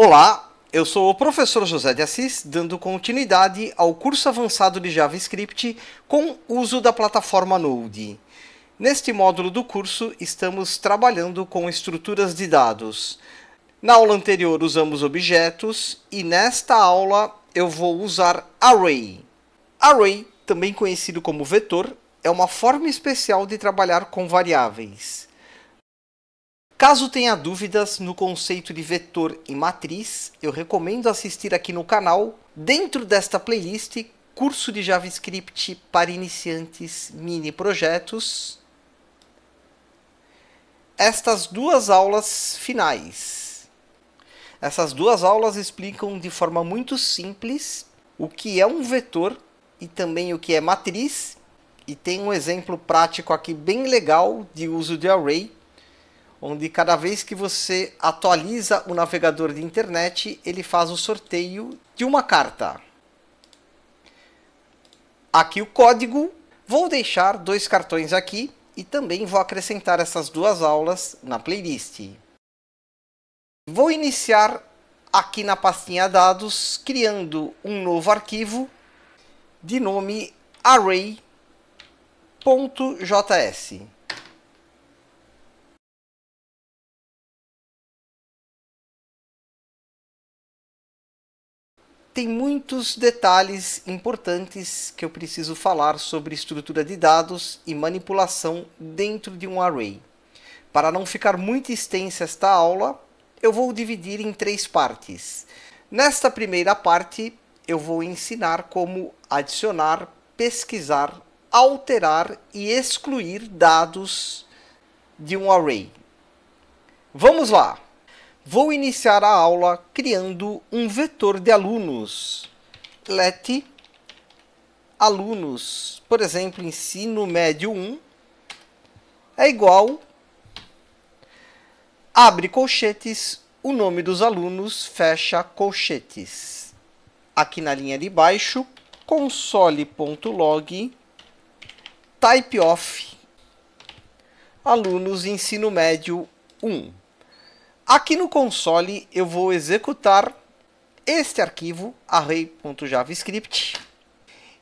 Olá, eu sou o professor José de Assis, dando continuidade ao curso avançado de JavaScript com uso da plataforma Node. Neste módulo do curso, estamos trabalhando com estruturas de dados. Na aula anterior usamos objetos e nesta aula eu vou usar array. Array, também conhecido como vetor, é uma forma especial de trabalhar com variáveis. Caso tenha dúvidas no conceito de vetor e matriz, eu recomendo assistir aqui no canal, dentro desta playlist, curso de JavaScript para iniciantes mini projetos. Estas duas aulas finais. Essas duas aulas explicam de forma muito simples o que é um vetor e também o que é matriz. E tem um exemplo prático aqui bem legal de uso de array onde cada vez que você atualiza o navegador de internet, ele faz o sorteio de uma carta. Aqui o código, vou deixar dois cartões aqui e também vou acrescentar essas duas aulas na playlist. Vou iniciar aqui na pastinha dados, criando um novo arquivo de nome array.js. tem muitos detalhes importantes que eu preciso falar sobre estrutura de dados e manipulação dentro de um array. Para não ficar muito extensa esta aula, eu vou dividir em três partes. Nesta primeira parte, eu vou ensinar como adicionar, pesquisar, alterar e excluir dados de um array. Vamos lá! Vou iniciar a aula criando um vetor de alunos. Let alunos, por exemplo, ensino médio 1 é igual abre colchetes, o nome dos alunos, fecha colchetes. Aqui na linha de baixo, console.log type of alunos ensino médio 1. Aqui no console eu vou executar este arquivo array.javascript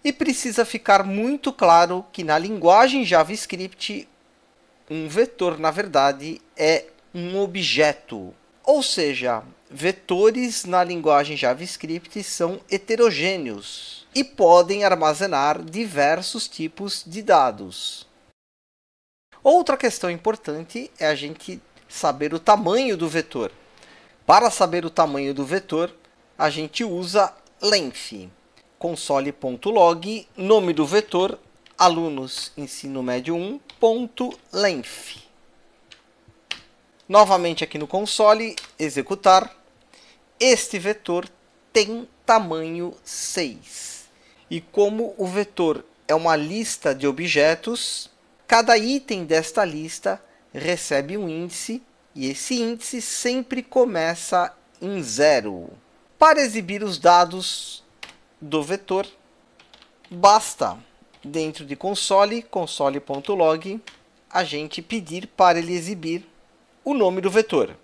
e precisa ficar muito claro que na linguagem JavaScript um vetor na verdade é um objeto, ou seja, vetores na linguagem JavaScript são heterogêneos e podem armazenar diversos tipos de dados. Outra questão importante é a gente saber o tamanho do vetor. Para saber o tamanho do vetor, a gente usa length, console.log, nome do vetor, alunos ensino médio 1.length. ponto length. Novamente aqui no console, executar. Este vetor tem tamanho 6. E como o vetor é uma lista de objetos, cada item desta lista recebe um índice e esse índice sempre começa em zero. Para exibir os dados do vetor, basta dentro de console, console.log, a gente pedir para ele exibir o nome do vetor.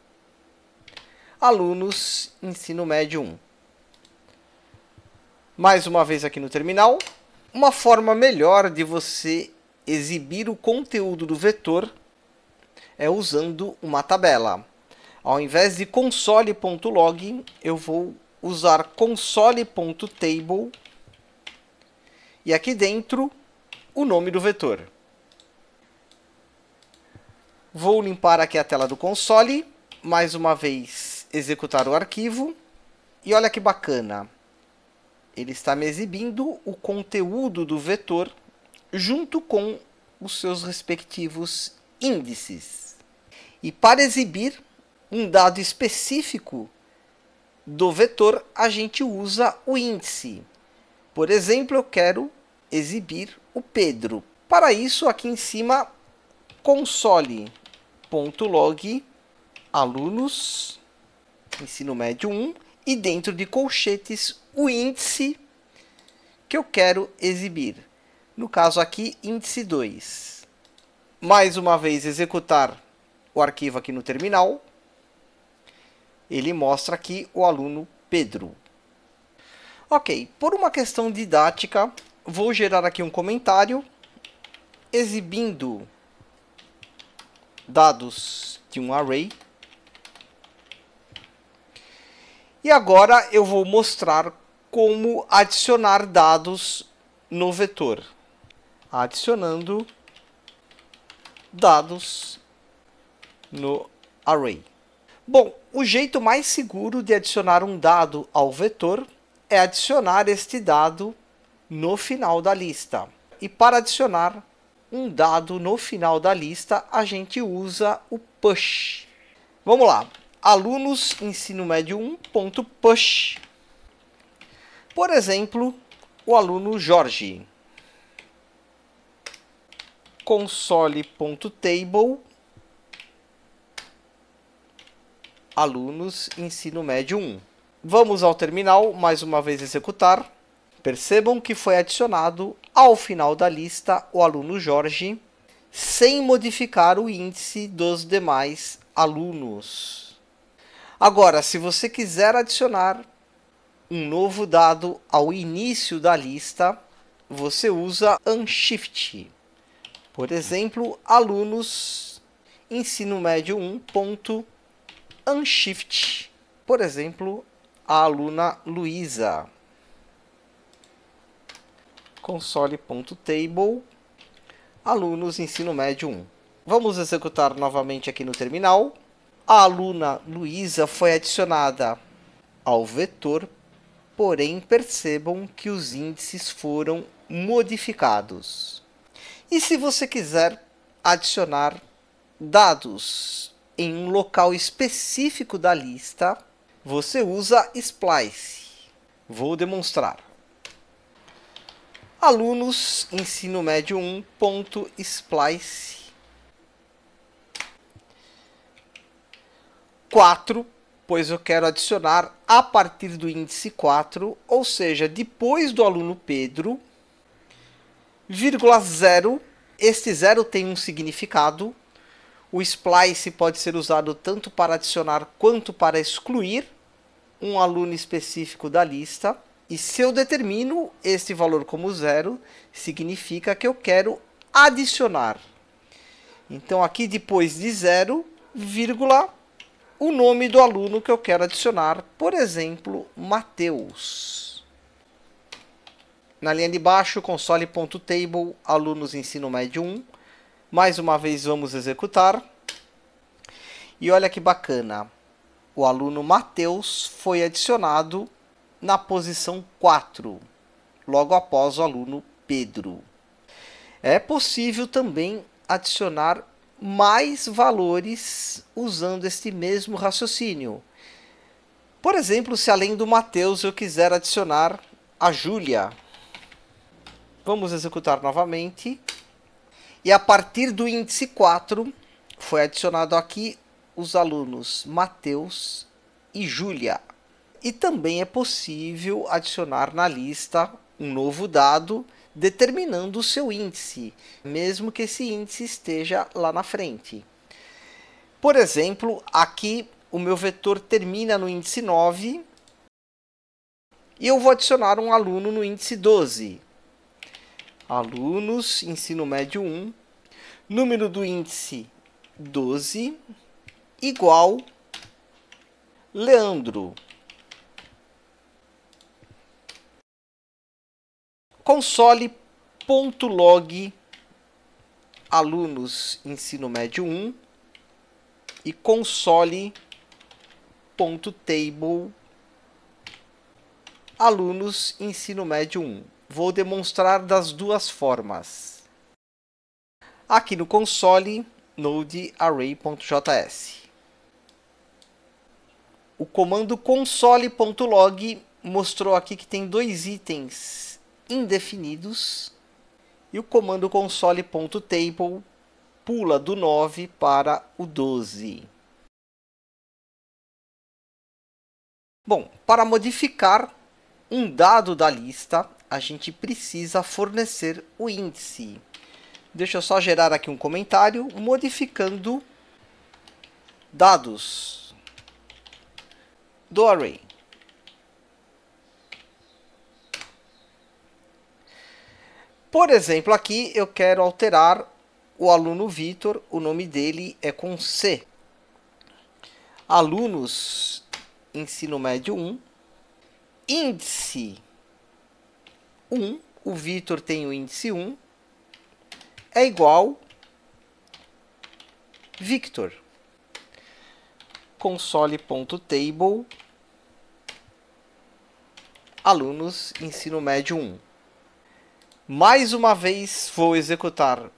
Alunos ensino médio 1. Mais uma vez aqui no terminal, uma forma melhor de você exibir o conteúdo do vetor é usando uma tabela. Ao invés de console.log, eu vou usar console.table e aqui dentro o nome do vetor. Vou limpar aqui a tela do console, mais uma vez executar o arquivo e olha que bacana. Ele está me exibindo o conteúdo do vetor junto com os seus respectivos índices e para exibir um dado específico do vetor a gente usa o índice. Por exemplo, eu quero exibir o Pedro. Para isso, aqui em cima, console.log alunos ensino médio 1 e dentro de colchetes o índice que eu quero exibir. No caso aqui, índice 2 mais uma vez executar o arquivo aqui no terminal, ele mostra aqui o aluno Pedro. Ok, por uma questão didática, vou gerar aqui um comentário exibindo dados de um array. E agora eu vou mostrar como adicionar dados no vetor, adicionando dados no array. Bom, o jeito mais seguro de adicionar um dado ao vetor é adicionar este dado no final da lista. E para adicionar um dado no final da lista, a gente usa o push. Vamos lá. Alunos ensino médio 1.push. Por exemplo, o aluno Jorge console.table alunos ensino médio 1. Vamos ao terminal mais uma vez executar. Percebam que foi adicionado ao final da lista o aluno Jorge, sem modificar o índice dos demais alunos. Agora, se você quiser adicionar um novo dado ao início da lista, você usa Unshift. Por exemplo, alunos ensino médio 1 ponto unshift. Por exemplo, a aluna Luísa. console.table alunos ensino médio 1. Vamos executar novamente aqui no terminal. A aluna Luísa foi adicionada ao vetor, porém percebam que os índices foram modificados. E se você quiser adicionar dados em um local específico da lista, você usa Splice. Vou demonstrar. Alunos ensino médio 1.splice 4, pois eu quero adicionar a partir do índice 4, ou seja, depois do aluno Pedro, vírgula zero. Este zero tem um significado. O splice pode ser usado tanto para adicionar quanto para excluir um aluno específico da lista. E se eu determino este valor como zero, significa que eu quero adicionar. Então aqui depois de zero, vírgula, o nome do aluno que eu quero adicionar, por exemplo, Mateus. Na linha de baixo, console.table, alunos ensino médio 1. Mais uma vez vamos executar. E olha que bacana. O aluno Matheus foi adicionado na posição 4, logo após o aluno Pedro. É possível também adicionar mais valores usando este mesmo raciocínio. Por exemplo, se além do Matheus eu quiser adicionar a Júlia, Vamos executar novamente. E a partir do índice 4, foi adicionado aqui os alunos Mateus e Júlia. E também é possível adicionar na lista um novo dado determinando o seu índice, mesmo que esse índice esteja lá na frente. Por exemplo, aqui o meu vetor termina no índice 9 e eu vou adicionar um aluno no índice 12 alunos, ensino médio 1, número do índice 12, igual Leandro. console.log alunos ensino médio 1 e console.table alunos ensino médio 1 vou demonstrar das duas formas. Aqui no console, node array.js. O comando console.log mostrou aqui que tem dois itens indefinidos e o comando console.table pula do 9 para o 12. Bom, para modificar um dado da lista, a gente precisa fornecer o índice. Deixa eu só gerar aqui um comentário modificando dados do array. Por exemplo, aqui eu quero alterar o aluno Vitor, o nome dele é com C. Alunos ensino médio 1, índice 1, o Vitor tem o índice 1, é igual Victor. Console.table alunos ensino médio 1. Mais uma vez vou executar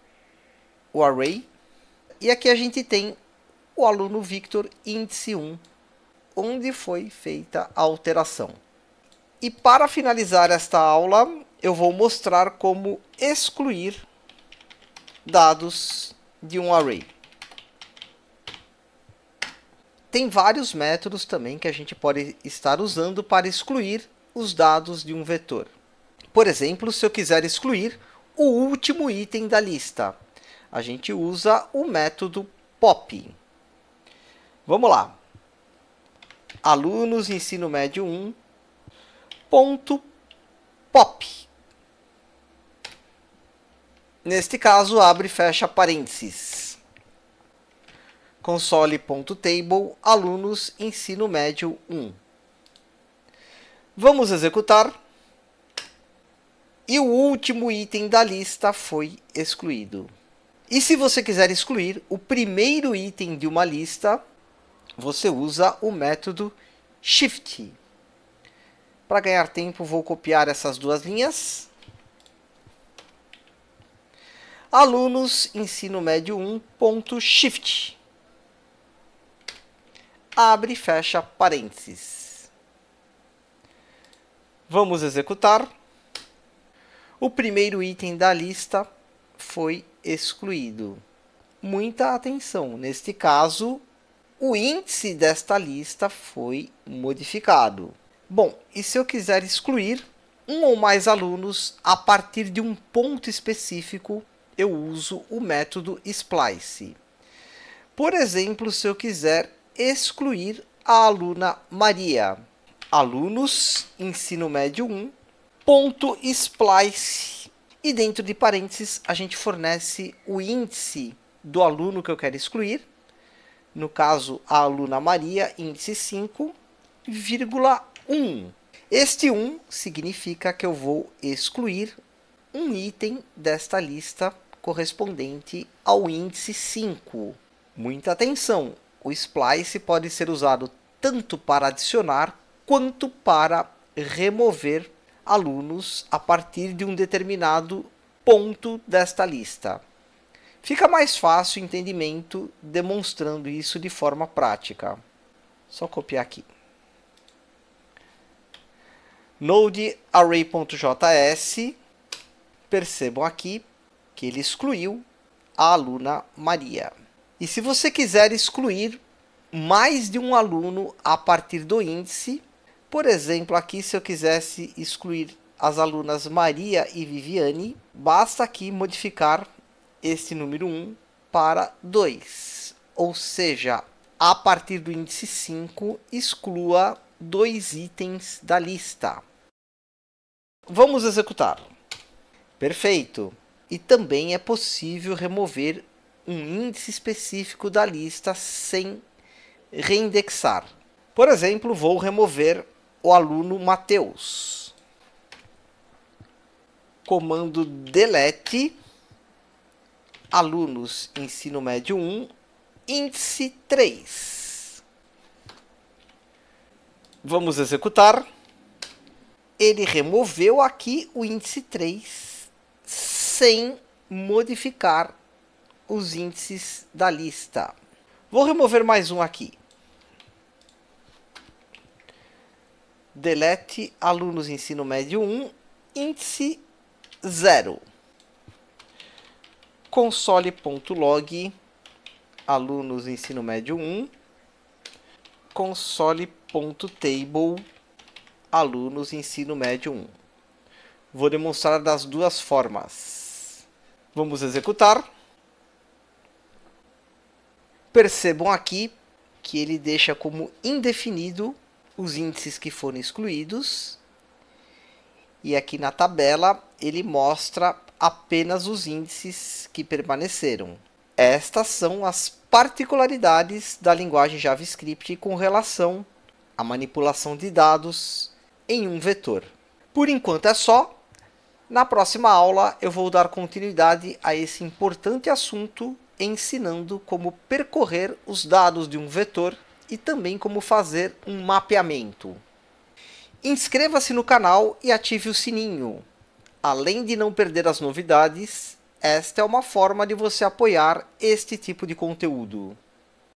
o array e aqui a gente tem o aluno Victor índice 1, onde foi feita a alteração. E para finalizar esta aula, eu vou mostrar como excluir dados de um array. Tem vários métodos também que a gente pode estar usando para excluir os dados de um vetor. Por exemplo, se eu quiser excluir o último item da lista, a gente usa o método pop. Vamos lá. Alunos ensino médio 1 ponto pop. Neste caso, abre e fecha parênteses. Console.table, alunos, ensino médio 1. Vamos executar. E o último item da lista foi excluído. E se você quiser excluir o primeiro item de uma lista, você usa o método shift. Para ganhar tempo, vou copiar essas duas linhas. Alunos, ensino médio 1, ponto shift. Abre e fecha parênteses. Vamos executar. O primeiro item da lista foi excluído. Muita atenção, neste caso, o índice desta lista foi modificado. Bom, e se eu quiser excluir um ou mais alunos a partir de um ponto específico, eu uso o método splice. Por exemplo, se eu quiser excluir a aluna Maria, alunos ensino médio 1, ponto splice, e dentro de parênteses a gente fornece o índice do aluno que eu quero excluir, no caso a aluna Maria, índice 5, vírgula 1. Este 1 significa que eu vou excluir um item desta lista correspondente ao índice 5. Muita atenção! O splice pode ser usado tanto para adicionar quanto para remover alunos a partir de um determinado ponto desta lista. Fica mais fácil o entendimento demonstrando isso de forma prática. Só copiar aqui node array.js, percebam aqui que ele excluiu a aluna Maria. E se você quiser excluir mais de um aluno a partir do índice, por exemplo, aqui se eu quisesse excluir as alunas Maria e Viviane, basta aqui modificar este número 1 para 2. Ou seja, a partir do índice 5, exclua dois itens da lista. Vamos executar. Perfeito. E também é possível remover um índice específico da lista sem reindexar. Por exemplo, vou remover o aluno Mateus. Comando delete alunos ensino médio 1, índice 3. Vamos executar. Ele removeu aqui o índice 3 sem modificar os índices da lista. Vou remover mais um aqui. Delete alunos ensino médio 1, índice 0. Console.log alunos ensino médio 1 console.log Table alunos ensino médio 1. Vou demonstrar das duas formas. Vamos executar. Percebam aqui que ele deixa como indefinido os índices que foram excluídos. E aqui na tabela ele mostra apenas os índices que permaneceram. Estas são as particularidades da linguagem JavaScript com relação a manipulação de dados em um vetor. Por enquanto é só. Na próxima aula eu vou dar continuidade a esse importante assunto ensinando como percorrer os dados de um vetor e também como fazer um mapeamento. Inscreva-se no canal e ative o sininho. Além de não perder as novidades, esta é uma forma de você apoiar este tipo de conteúdo.